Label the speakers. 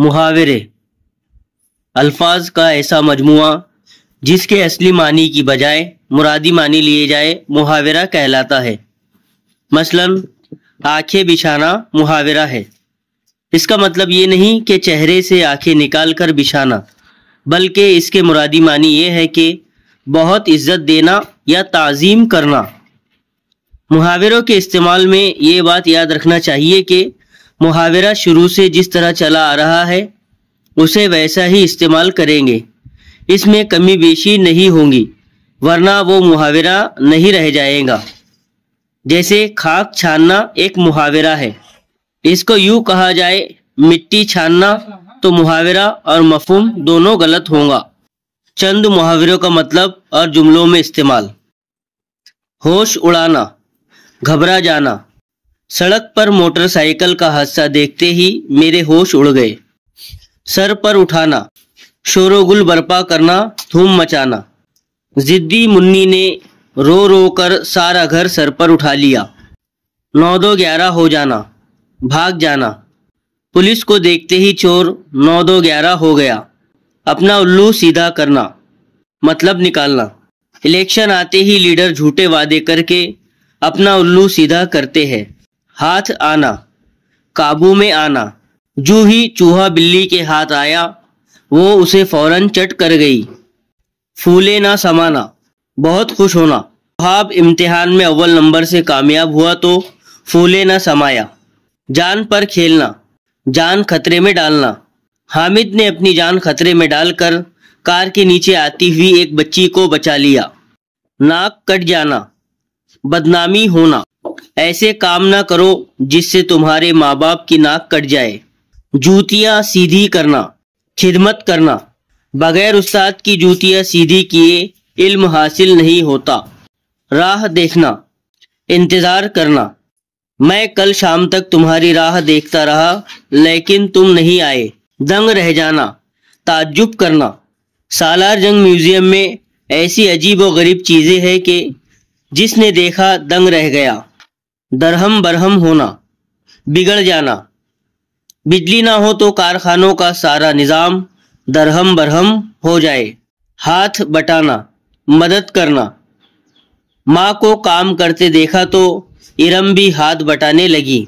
Speaker 1: मुहावरे अल्फाज का ऐसा मजमुआ जिसके असली मानी की बजाय मुरादी मानी लिए जाए मुहावरा कहलाता है मसलन आंखें बिछाना मुहावरा है इसका मतलब ये नहीं कि चेहरे से आंखें निकाल कर बिछाना बल्कि इसके मुरादी मानी ये है कि बहुत इज्जत देना या ताज़ीम करना मुहावरों के इस्तेमाल में ये बात याद रखना चाहिए कि मुहावरा शुरू से जिस तरह चला आ रहा है उसे वैसा ही इस्तेमाल करेंगे इसमें कमी बेशी नहीं होंगी वरना वो मुहावरा नहीं रह जाएगा जैसे खाक छानना एक मुहावरा है इसको यूं कहा जाए मिट्टी छानना तो मुहावरा और मफहम दोनों गलत होगा चंद मुहावरों का मतलब और जुमलों में इस्तेमाल होश उड़ाना घबरा जाना सड़क पर मोटरसाइकिल का हादसा देखते ही मेरे होश उड़ गए सर पर उठाना शोरोगुल बर्पा करना धूम मचाना जिद्दी मुन्नी ने रो रो कर सारा घर सर पर उठा लिया नौ दो ग्यारह हो जाना भाग जाना पुलिस को देखते ही चोर नौ दो ग्यारह हो गया अपना उल्लू सीधा करना मतलब निकालना इलेक्शन आते ही लीडर झूठे वादे करके अपना उल्लू सीधा करते हैं हाथ आना काबू में आना जो ही चूहा बिल्ली के हाथ आया वो उसे फौरन चट कर गई फूले ना समाना बहुत खुश होना खाब इम्तिहान में अव्वल नंबर से कामयाब हुआ तो फूले ना समाया जान पर खेलना जान खतरे में डालना हामिद ने अपनी जान खतरे में डालकर कार के नीचे आती हुई एक बच्ची को बचा लिया नाक कट जाना बदनामी होना ऐसे काम ना करो जिससे तुम्हारे माँ बाप की नाक कट जाए जूतियाँ सीधी करना खिदमत करना बगैर उस्ताद की जूतियाँ सीधी किए इल्म हासिल नहीं होता राह देखना इंतज़ार करना मैं कल शाम तक तुम्हारी राह देखता रहा लेकिन तुम नहीं आए दंग रह जाना ताज्जुब करना सालार जंग म्यूज़ियम में ऐसी अजीब व गरीब चीज़ें हैं कि जिसने देखा दंग रह गया दरहम बरहम होना बिगड़ जाना बिजली ना हो तो कारखानों का सारा निज़ाम दरहम बरहम हो जाए हाथ बटाना मदद करना माँ को काम करते देखा तो इरम भी हाथ बटाने लगी